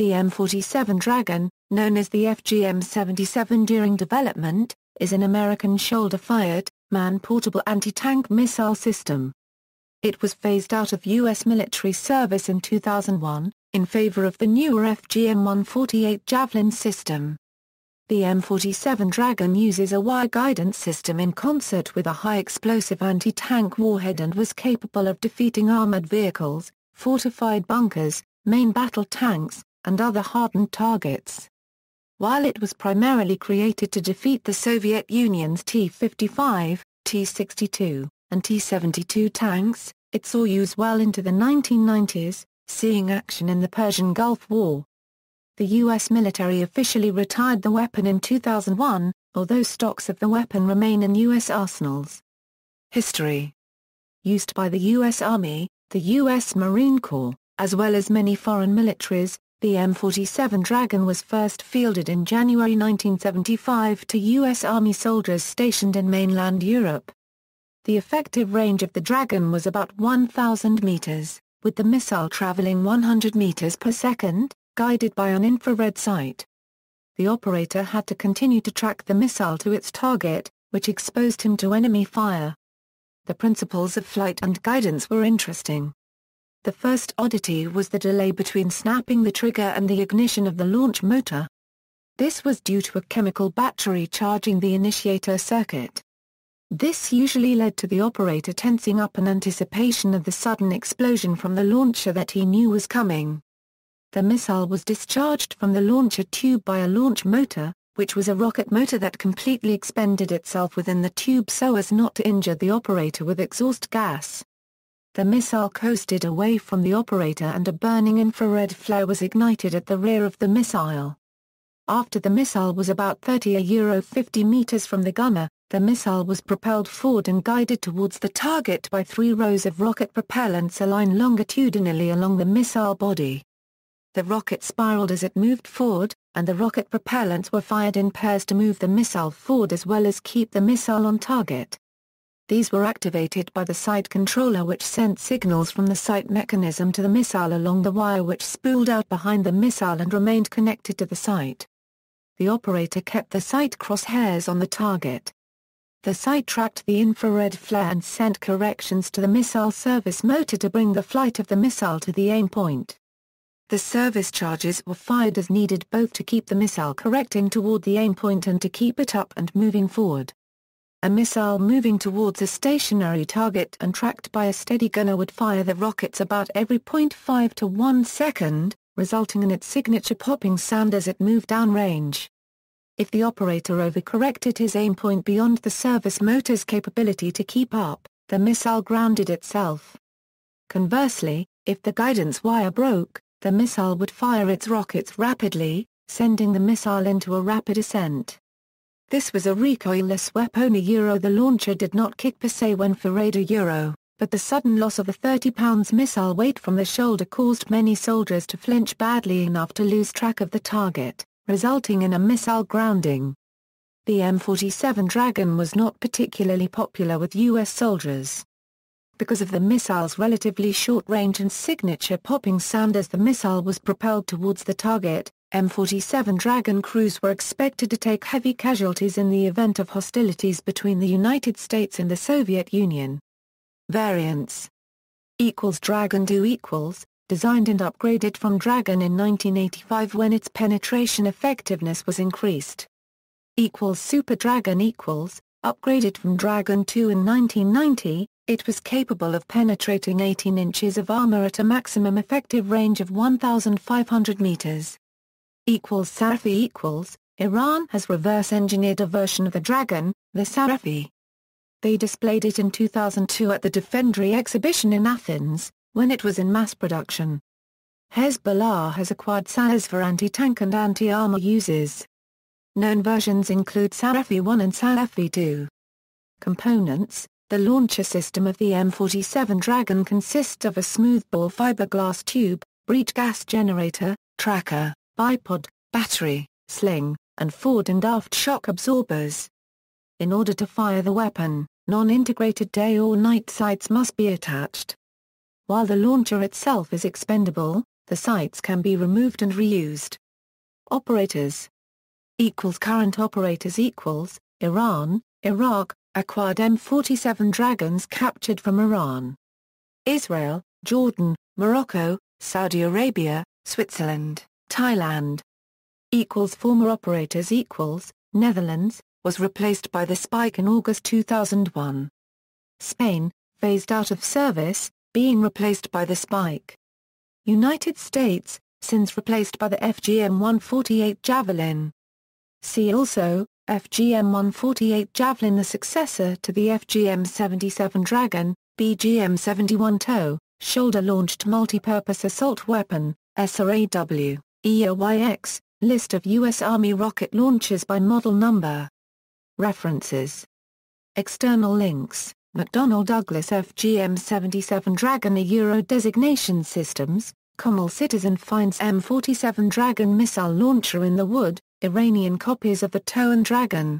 The M47 Dragon, known as the FGM-77 during development, is an American shoulder-fired, man-portable anti-tank missile system. It was phased out of U.S. military service in 2001, in favor of the newer FGM-148 Javelin system. The M47 Dragon uses a wire guidance system in concert with a high-explosive anti-tank warhead and was capable of defeating armored vehicles, fortified bunkers, main battle tanks, and other hardened targets. While it was primarily created to defeat the Soviet Union's T-55, T-62, and T-72 tanks, it saw use well into the 1990s, seeing action in the Persian Gulf War. The U.S. military officially retired the weapon in 2001, although stocks of the weapon remain in U.S. arsenals. History Used by the U.S. Army, the U.S. Marine Corps, as well as many foreign militaries, the M47 Dragon was first fielded in January 1975 to U.S. Army soldiers stationed in mainland Europe. The effective range of the Dragon was about 1,000 meters, with the missile traveling 100 meters per second, guided by an infrared sight. The operator had to continue to track the missile to its target, which exposed him to enemy fire. The principles of flight and guidance were interesting. The first oddity was the delay between snapping the trigger and the ignition of the launch motor. This was due to a chemical battery charging the initiator circuit. This usually led to the operator tensing up in anticipation of the sudden explosion from the launcher that he knew was coming. The missile was discharged from the launcher tube by a launch motor, which was a rocket motor that completely expended itself within the tube so as not to injure the operator with exhaust gas. The missile coasted away from the operator and a burning infrared flare was ignited at the rear of the missile. After the missile was about 30 a euro 50 meters from the gunner, the missile was propelled forward and guided towards the target by three rows of rocket propellants aligned longitudinally along the missile body. The rocket spiraled as it moved forward, and the rocket propellants were fired in pairs to move the missile forward as well as keep the missile on target. These were activated by the sight controller which sent signals from the sight mechanism to the missile along the wire which spooled out behind the missile and remained connected to the sight. The operator kept the sight crosshairs on the target. The sight tracked the infrared flare and sent corrections to the missile service motor to bring the flight of the missile to the aim point. The service charges were fired as needed both to keep the missile correcting toward the aim point and to keep it up and moving forward. A missile moving towards a stationary target and tracked by a steady gunner would fire the rockets about every 0.5 to 1 second, resulting in its signature popping sound as it moved downrange. If the operator overcorrected his aim point beyond the service motor's capability to keep up, the missile grounded itself. Conversely, if the guidance wire broke, the missile would fire its rockets rapidly, sending the missile into a rapid ascent. This was a recoilless weapon. Euro The launcher did not kick per se when fired a Euro, but the sudden loss of the 30 pounds missile weight from the shoulder caused many soldiers to flinch badly enough to lose track of the target, resulting in a missile grounding. The M47 Dragon was not particularly popular with U.S. soldiers. Because of the missile's relatively short range and signature popping sound as the missile was propelled towards the target, M47 Dragon crews were expected to take heavy casualties in the event of hostilities between the United States and the Soviet Union. Variants equals Dragon 2 equals, designed and upgraded from Dragon in 1985 when its penetration effectiveness was increased. Equals Super Dragon equals, upgraded from Dragon 2 in 1990, it was capable of penetrating 18 inches of armor at a maximum effective range of 1,500 meters equals Sarafi equals, Iran has reverse engineered a version of the Dragon, the Sarafi. They displayed it in 2002 at the Defendry exhibition in Athens, when it was in mass production. Hezbollah has acquired SARs for anti-tank and anti-armor uses. Known versions include Sarafi 1 and Sarafi 2. Components The launcher system of the M47 Dragon consists of a smoothbore fiberglass tube, breech gas generator, tracker, bipod, battery, sling, and forward and aft shock absorbers. In order to fire the weapon, non-integrated day or night sights must be attached. While the launcher itself is expendable, the sights can be removed and reused. Operators equals current operators equals Iran, Iraq, acquired M47 Dragons captured from Iran. Israel, Jordan, Morocco, Saudi Arabia, Switzerland. Thailand. Equals former operators equals, Netherlands, was replaced by the Spike in August 2001. Spain, phased out of service, being replaced by the Spike. United States, since replaced by the FGM-148 Javelin. See also, FGM-148 Javelin the successor to the FGM-77 Dragon, BGM-71 Tow, shoulder-launched multi-purpose assault weapon, SRAW. EOYX, List of U.S. Army rocket launchers by model number. References. External links. McDonnell Douglas FGM-77 Dragon A Euro designation systems, Comal Citizen finds M-47 Dragon missile launcher in the wood, Iranian copies of the Toan Dragon.